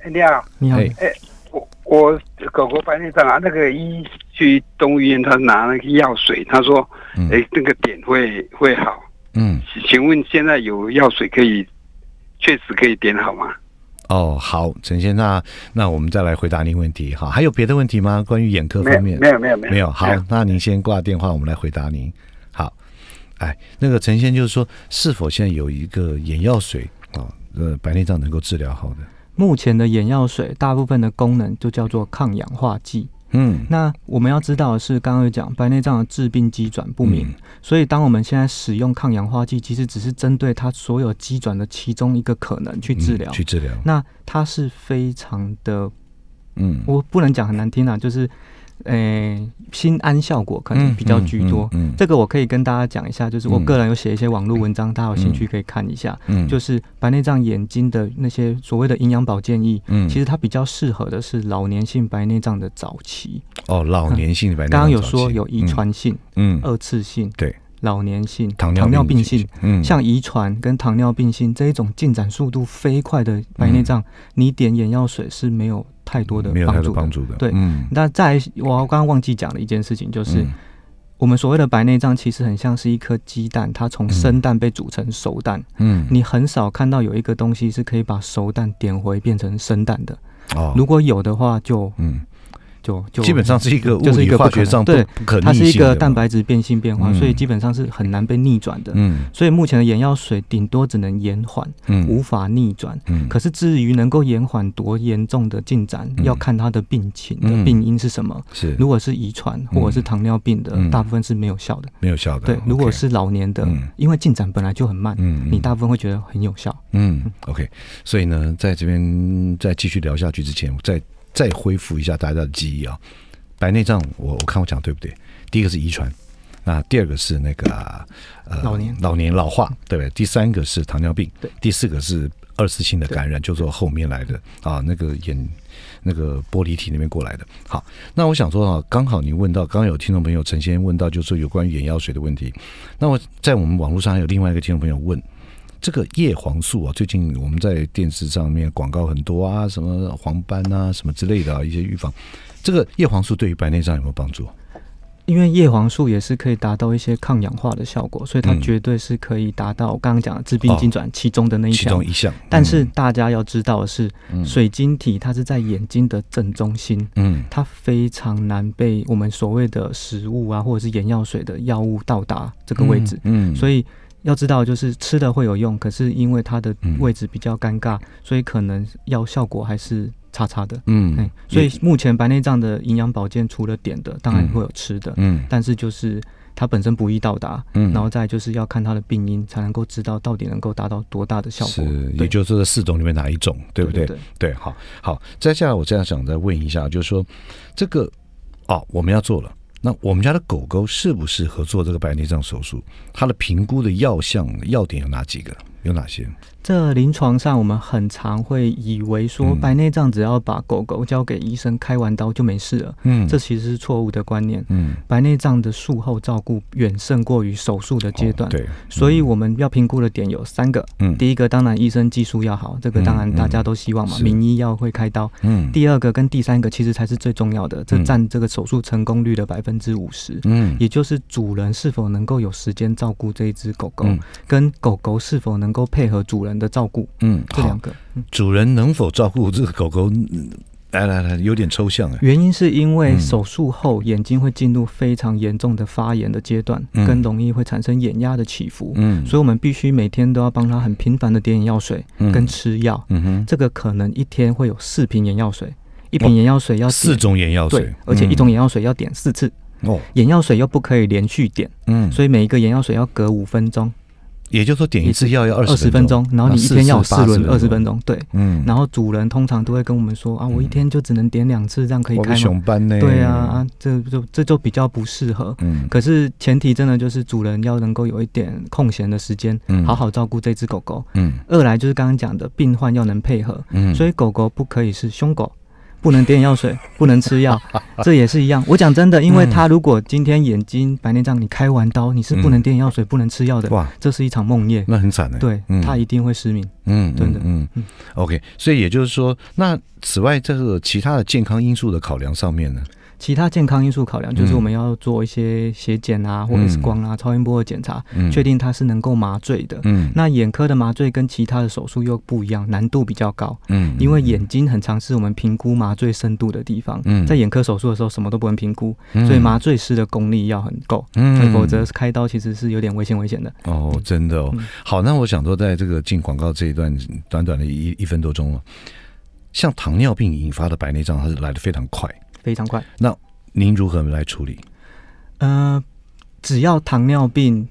你好，你好，哎，我我狗狗白内障啊，那个医去东医院他拿那个药水，他说，哎，那个点会会好，嗯，请问现在有药水可以，确实可以点好吗？哦，好，陈先，那那我们再来回答您问题哈。还有别的问题吗？关于眼科方面，没有，没有，没有，没有。好，那您先挂电话，我们来回答您。好，哎，那个陈先就是说，是否现在有一个眼药水啊？呃，白内障能够治疗好的？目前的眼药水大部分的功能就叫做抗氧化剂。嗯，那我们要知道的是，刚刚有讲白内障的致病机转不明，所以当我们现在使用抗氧化剂，其实只是针对它所有机转的其中一个可能去治疗，去治疗。那它是非常的，嗯，我不能讲很难听啊，就是。诶，心安效果可能比较居多。嗯，这个我可以跟大家讲一下，就是我个人有写一些网络文章，大家有兴趣可以看一下。嗯，就是白内障眼睛的那些所谓的营养保健议，嗯，其实它比较适合的是老年性白内障的早期。哦，老年性白内障，刚刚有说有遗传性，嗯，二次性，对。老年性糖尿病性，嗯，像遗传跟糖尿病性这一种进展速度飞快的白内障，你点眼药水是没有太多的帮助帮助的。对，那在我刚刚忘记讲的一件事情，就是我们所谓的白内障，其实很像是一颗鸡蛋，它从生蛋被煮成熟蛋。嗯，你很少看到有一个东西是可以把熟蛋点回变成生蛋的。哦，如果有的话就嗯。就基本上是一个就是一个化学上对，它是一个蛋白质变性变化，所以基本上是很难被逆转的。嗯，所以目前的眼药水顶多只能延缓，嗯，无法逆转。嗯，可是至于能够延缓多严重的进展，要看它的病情的病因是什么。是，如果是遗传或者是糖尿病的，大部分是没有效的，没有效的。对，如果是老年的，因为进展本来就很慢，嗯，你大部分会觉得很有效。嗯，OK。所以呢，在这边再继续聊下去之前，再。再恢复一下大家的记忆啊，白内障，我我看我讲对不对？第一个是遗传，那第二个是那个呃老年老年老化，对不对？第三个是糖尿病，对，第四个是二次性的感染，就说后面来的啊，那个眼那个玻璃体那边过来的。好，那我想说啊，刚好你问到，刚有听众朋友陈先问到，就说有关于眼药水的问题，那我在我们网络上还有另外一个听众朋友问。这个叶黄素啊，最近我们在电视上面广告很多啊，什么黄斑啊，什么之类的一些预防。这个叶黄素对于白内障有没有帮助？因为叶黄素也是可以达到一些抗氧化的效果，所以它绝对是可以达到刚刚讲的治病、精转其中的那一项。但是大家要知道的是，水晶体它是在眼睛的正中心，嗯，它非常难被我们所谓的食物啊，或者是眼药水的药物到达这个位置，嗯，所以。要知道，就是吃的会有用，可是因为它的位置比较尴尬，所以可能要效果还是差差的。嗯，所以目前白内障的营养保健除了点的，当然会有吃的。嗯，但是就是它本身不易到达。嗯，然后再就是要看它的病因，才能够知道到底能够达到多大的效果。是，也就是这四种里面哪一种，对不对？对，好，好。接下来我这样想再问一下，就是说这个哦，我们要做了。那我们家的狗狗适不适合做这个白内障手术？它的评估的要项要点有哪几个？有哪些？这临床上，我们很常会以为说白内障只要把狗狗交给医生开完刀就没事了。嗯，这其实是错误的观念。嗯，白内障的术后照顾远胜过于手术的阶段。对，所以我们要评估的点有三个。嗯，第一个当然医生技术要好，这个当然大家都希望嘛，名医要会开刀。嗯，第二个跟第三个其实才是最重要的，这占这个手术成功率的百分之五十。嗯，也就是主人是否能够有时间照顾这一只狗狗，跟狗狗是否能够配合主人。的照顾，嗯，这两个主人能否照顾这个狗狗？来来来，有点抽象啊。原因是因为手术后眼睛会进入非常严重的发炎的阶段，更容易会产生眼压的起伏。嗯，所以我们必须每天都要帮他很频繁的点眼药水跟吃药。嗯哼，这个可能一天会有四瓶眼药水，一瓶眼药水要四种眼药水，而且一种眼药水要点四次。哦，眼药水又不可以连续点，嗯，所以每一个眼药水要隔五分钟。也就是说，点一次药要二十分钟，然后你一天要四轮二十分钟，对，嗯，然后主人通常都会跟我们说啊，我一天就只能点两次，这样可以开吗？对啊，这就这就比较不适合。嗯，可是前提真的就是主人要能够有一点空闲的时间，嗯，好好照顾这只狗狗，嗯。二来就是刚刚讲的病患要能配合，嗯，所以狗狗不可以是凶狗。不能点药水，不能吃药，这也是一样。我讲真的，因为他如果今天眼睛白内障，你开完刀，你是不能点药水，不能吃药的。哇，这是一场梦魇。那很惨的。对，他一定会失明。嗯，真的。嗯，OK。所以也就是说，那此外这个其他的健康因素的考量上面呢？其他健康因素考量，就是我们要做一些血检啊，或者是光啊、超音波的检查，确定它是能够麻醉的。那眼科的麻醉跟其他的手术又不一样，难度比较高。嗯，因为眼睛很长，是我们评估麻醉深度的地方。嗯，在眼科手术的时候，什么都不能评估，所以麻醉师的功力要很够。嗯，否则开刀其实是有点危险危险的。哦，真的哦。好，那我想说，在这个进广告这一段短短的一一分多钟了，像糖尿病引发的白内障，它是来的非常快。非常快。那您如何来处理？呃，只要糖尿病，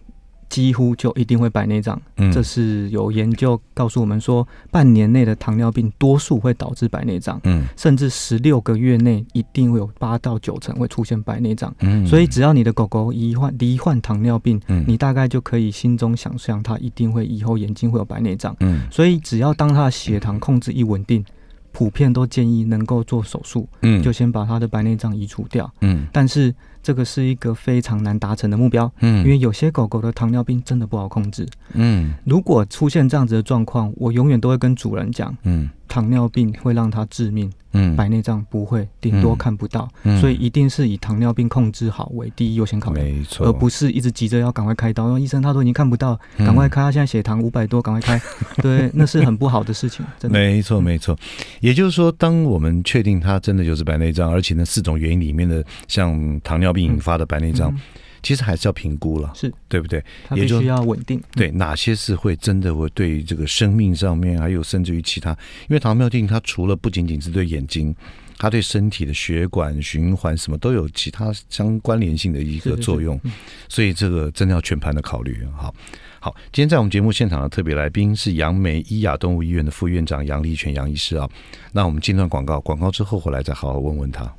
几乎就一定会白内障。嗯，这是有研究告诉我们说，半年内的糖尿病，多数会导致白内障。嗯，甚至十六个月内，一定会有八到九成会出现白内障。嗯，所以只要你的狗狗一患，罹患糖尿病，你大概就可以心中想象，它一定会以后眼睛会有白内障。嗯，所以只要当它的血糖控制一稳定。普遍都建议能够做手术，嗯，就先把他的白内障移除掉，嗯，但是这个是一个非常难达成的目标，嗯，因为有些狗狗的糖尿病真的不好控制，嗯，如果出现这样子的状况，我永远都会跟主人讲，嗯。糖尿病会让他致命，嗯，白内障不会，顶多看不到，所以一定是以糖尿病控制好为第一优先考虑，没错，而不是一直急着要赶快开刀。医生他说已经看不到，赶快开，他现在血糖五百多，赶快开，对，那是很不好的事情，真的。没错没错，也就是说，当我们确定他真的就是白内障，而且那四种原因里面的像糖尿病引发的白内障。其实还是要评估了，是对不对？也必须要稳定，对哪些是会真的会对这个生命上面，还有甚至于其他，因为糖尿病它除了不仅仅是对眼睛，它对身体的血管循环什么都有其他相关联性的一个作用，所以这个真的要全盘的考虑。好，好，今天在我们节目现场的特别来宾是杨梅伊雅动物医院的副院长杨立全杨医师啊，那我们进段广告，广告之后回来再好好问问他。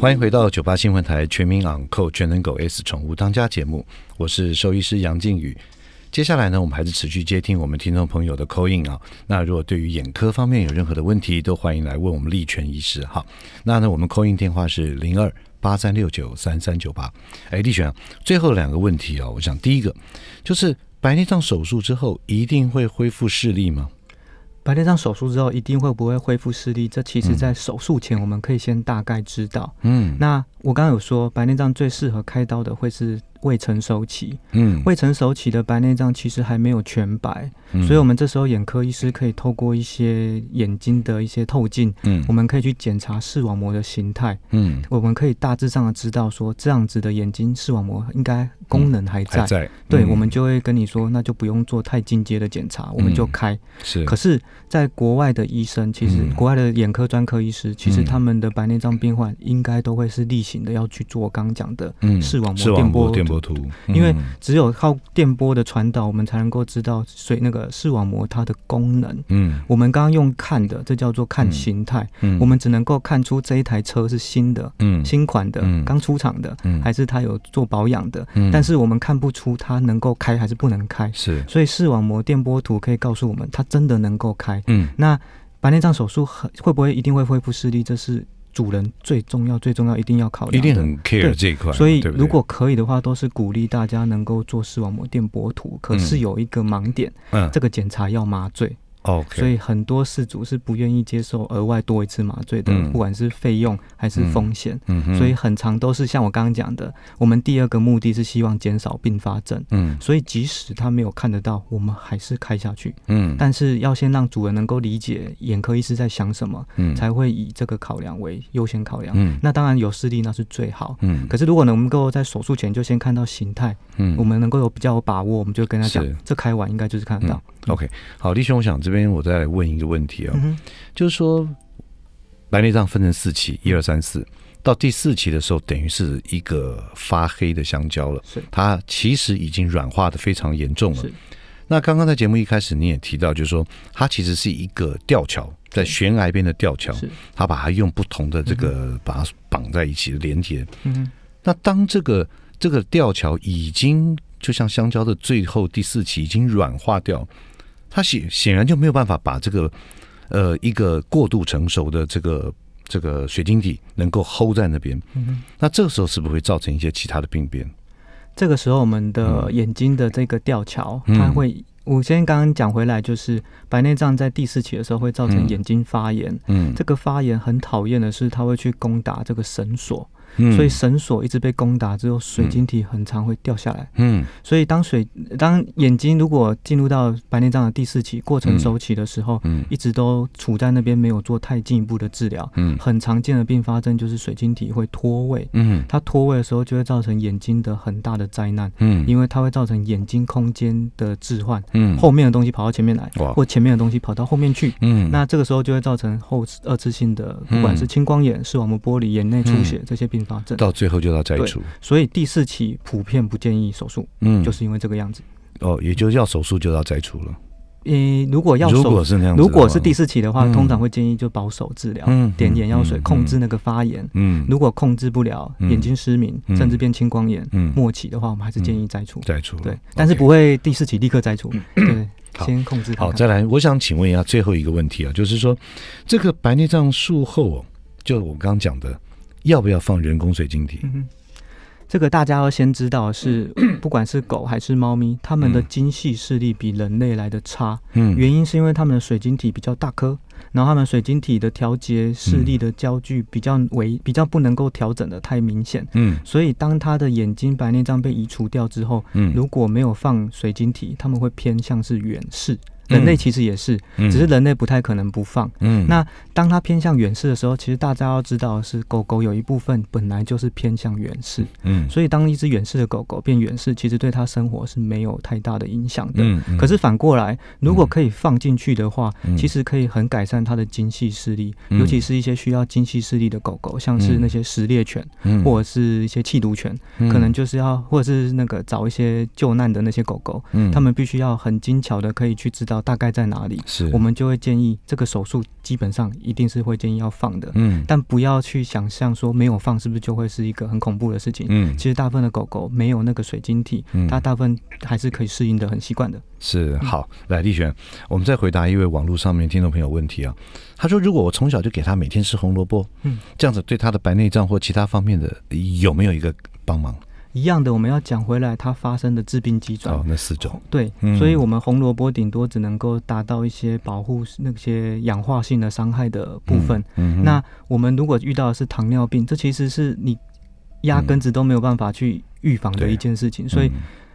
欢迎回到九八新闻台《全民养扣全能狗 S 宠物当家》节目，我是兽医师杨靖宇。接下来呢，我们还是持续接听我们听众朋友的 call in 啊。那如果对于眼科方面有任何的问题，都欢迎来问我们立权医师。好，那呢，我们 call in 电话是零二八三六九三三九八。哎，立权，最后两个问题啊，我想第一个就是白内障手术之后一定会恢复视力吗？白内障手术之后一定会不会恢复视力？这其实在手术前我们可以先大概知道。嗯，那我刚刚有说白内障最适合开刀的会是未成熟期。嗯，未成熟期的白内障其实还没有全白。所以，我们这时候眼科医师可以透过一些眼睛的一些透镜，嗯，我们可以去检查视网膜的形态，嗯，我们可以大致上的知道说这样子的眼睛视网膜应该功能还在，还在，对，我们就会跟你说，那就不用做太进阶的检查，我们就开。是。可是，在国外的医生，其实国外的眼科专科医师，其实他们的白内障病患应该都会是例行的要去做刚讲的，视网膜电波电波图，因为只有靠电波的传导，我们才能够知道水那个。呃，视网膜它的功能，嗯，我们刚刚用看的，这叫做看形态，嗯，我们只能够看出这一台车是新的，嗯，新款的，刚出厂的，还是它有做保养的，嗯，但是我们看不出它能够开还是不能开，是，所以视网膜电波图可以告诉我们，它真的能够开，嗯，那白内障手术会不会一定会恢复视力？这是。主人最重要，最重要一定要考虑，一定很 care 这一块。所以如果可以的话，都是鼓励大家能够做视网膜电波图。可是有一个盲点，嗯，这个检查要麻醉。哦，所以很多事主是不愿意接受额外多一次麻醉的，不管是费用还是风险。嗯，所以很长都是像我刚刚讲的，我们第二个目的是希望减少并发症。嗯，所以即使他没有看得到，我们还是开下去。嗯，但是要先让主人能够理解眼科医师在想什么，嗯，才会以这个考量为优先考量。嗯，那当然有视力那是最好。嗯，可是如果能够在手术前就先看到形态，嗯，我们能够有比较有把握，我们就跟他讲，这开完应该就是看得到。OK，好，弟兄，我想这边我再来问一个问题啊，就是说白内障分成四期，一二三四，到第四期的时候，等于是一个发黑的香蕉了，它其实已经软化的非常严重了。那刚刚在节目一开始你也提到，就是说它其实是一个吊桥，在悬崖边的吊桥，它把它用不同的这个把它绑在一起连接。那当这个这个吊桥已经就像香蕉的最后第四期已经软化掉。他显显然就没有办法把这个，呃，一个过度成熟的这个这个水晶体能够 hold 在那边。嗯，那这个时候是不是会造成一些其他的病变？这个时候我们的眼睛的这个吊桥，它会，我先刚刚讲回来，就是白内障在第四期的时候会造成眼睛发炎。嗯，这个发炎很讨厌的是，它会去攻打这个绳索。所以绳索一直被攻打，之后，水晶体很常会掉下来。嗯，所以当水当眼睛如果进入到白内障的第四期、过程周期的时候，一直都处在那边没有做太进一步的治疗。嗯，很常见的并发症就是水晶体会脱位。嗯，它脱位的时候就会造成眼睛的很大的灾难。嗯，因为它会造成眼睛空间的置换。嗯，后面的东西跑到前面来，或前面的东西跑到后面去。嗯，那这个时候就会造成后二次性的，不管是青光眼、视网膜玻璃、眼内出血这些病。啊，到最后就要摘除，所以第四期普遍不建议手术，嗯，就是因为这个样子。哦，也就是要手术就要摘除了。嗯，如果要手如果是第四期的话，通常会建议就保守治疗，嗯，点眼药水控制那个发炎，嗯，如果控制不了，眼睛失明甚至变青光眼，嗯，末期的话，我们还是建议摘除，摘除，对，但是不会第四期立刻摘除，对，先控制好。再来，我想请问一下最后一个问题啊，就是说这个白内障术后，就我刚刚讲的。要不要放人工水晶体？这个大家要先知道是，不管是狗还是猫咪，它们的精细视力比人类来的差。嗯，原因是因为它们的水晶体比较大颗，然后它们水晶体的调节视力的焦距比较为比较不能够调整的太明显。嗯，所以当它的眼睛白内障被移除掉之后，嗯，如果没有放水晶体，它们会偏向是远视。人类其实也是，只是人类不太可能不放。嗯，那当它偏向远视的时候，其实大家要知道是狗狗有一部分本来就是偏向远视。嗯，所以当一只远视的狗狗变远视，其实对它生活是没有太大的影响的。嗯嗯。可是反过来，如果可以放进去的话，其实可以很改善它的精细视力，尤其是一些需要精细视力的狗狗，像是那些食猎犬，嗯，或者是一些气毒犬，嗯，可能就是要，或者是那个找一些救难的那些狗狗，嗯，他们必须要很精巧的可以去知道。大概在哪里？是，我们就会建议这个手术基本上一定是会建议要放的。嗯，但不要去想象说没有放是不是就会是一个很恐怖的事情。嗯，其实大部分的狗狗没有那个水晶体，它大部分还是可以适应的很习惯的。是，好，来立璇，我们再回答一位网络上面听众朋友问题啊。他说，如果我从小就给他每天吃红萝卜，嗯，这样子对他的白内障或其他方面的有没有一个帮忙？一样的，我们要讲回来，它发生的致病机转哦，那四种对，所以，我们红萝卜顶多只能够达到一些保护那些氧化性的伤害的部分。那我们如果遇到的是糖尿病，这其实是你压根子都没有办法去预防的一件事情。所以，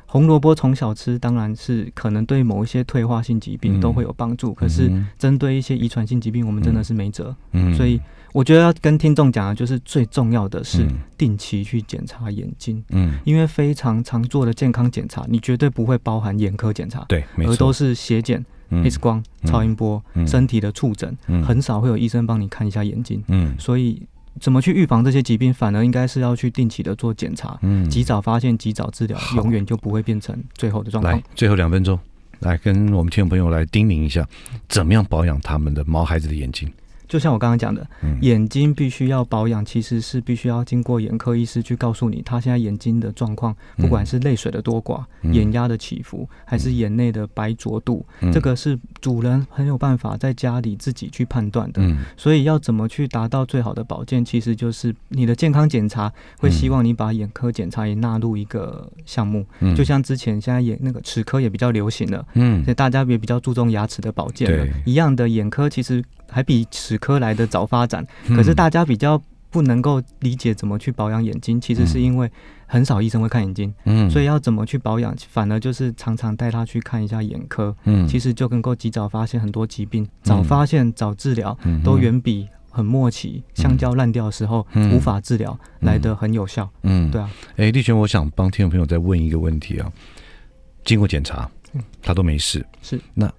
红萝卜从小吃，当然是可能对某一些退化性疾病都会有帮助。可是，针对一些遗传性疾病，我们真的是没辙。嗯，所以。我觉得要跟听众讲的就是最重要的是定期去检查眼睛，嗯，因为非常常做的健康检查，你绝对不会包含眼科检查，对，而都是血检、X 光、超音波、身体的触诊，很少会有医生帮你看一下眼睛，嗯，所以怎么去预防这些疾病，反而应该是要去定期的做检查，嗯，及早发现，及早治疗，永远就不会变成最后的状况。来，最后两分钟，来跟我们听众朋友来叮咛一下，怎么样保养他们的毛孩子的眼睛。就像我刚刚讲的，眼睛必须要保养，其实是必须要经过眼科医师去告诉你他现在眼睛的状况，不管是泪水的多寡、眼压的起伏，还是眼内的白浊度，这个是主人很有办法在家里自己去判断的。所以要怎么去达到最好的保健，其实就是你的健康检查会希望你把眼科检查也纳入一个项目。就像之前现在眼那个齿科也比较流行了，嗯，所以大家也比较注重牙齿的保健了。一样的眼科其实。还比齿科来的早发展，可是大家比较不能够理解怎么去保养眼睛，其实是因为很少医生会看眼睛，嗯，所以要怎么去保养，反而就是常常带他去看一下眼科，嗯，其实就能够及早发现很多疾病，早发现早治疗，都远比很默契，香蕉烂掉的时候无法治疗来得很有效。嗯，对啊。哎，立权，我想帮听众朋友再问一个问题啊，经过检查，他都没事，是那？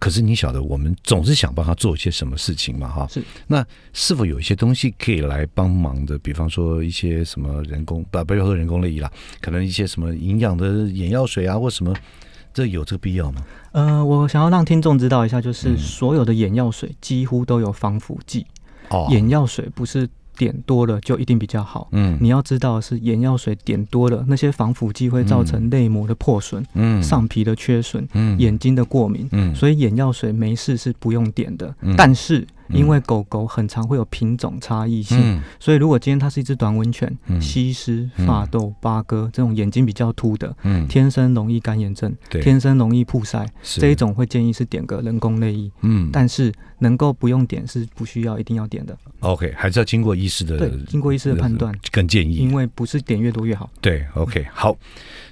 可是你晓得，我们总是想帮他做一些什么事情嘛，哈？是。那是否有一些东西可以来帮忙的？比方说一些什么人工，不不要说人工泪液了，可能一些什么营养的眼药水啊，或什么，这有这个必要吗？呃，我想要让听众知道一下，就是所有的眼药水几乎都有防腐剂。哦，眼药水不是。点多了就一定比较好。嗯，你要知道是眼药水点多了，那些防腐剂会造成内膜的破损，嗯，上皮的缺损，嗯，眼睛的过敏，嗯，所以眼药水没事是不用点的，但是。因为狗狗很常会有品种差异性，所以如果今天它是一只短吻犬，西施、法斗、八哥这种眼睛比较凸的，天生容易干眼症，天生容易曝晒，这一种会建议是点个人工泪液。嗯，但是能够不用点是不需要一定要点的。OK，还是要经过医师的对，经过医师的判断跟建议，因为不是点越多越好。对，OK，好，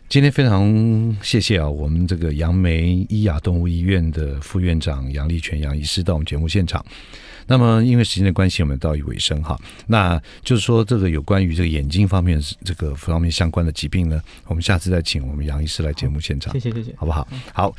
今天非常谢谢啊，我们这个杨梅伊雅动物医院的副院长杨立全杨医师到我们节目现场。那么，因为时间的关系，我们到以尾声哈。那就是说，这个有关于这个眼睛方面这个方面相关的疾病呢，我们下次再请我们杨医师来节目现场，谢谢谢谢，好不好？好。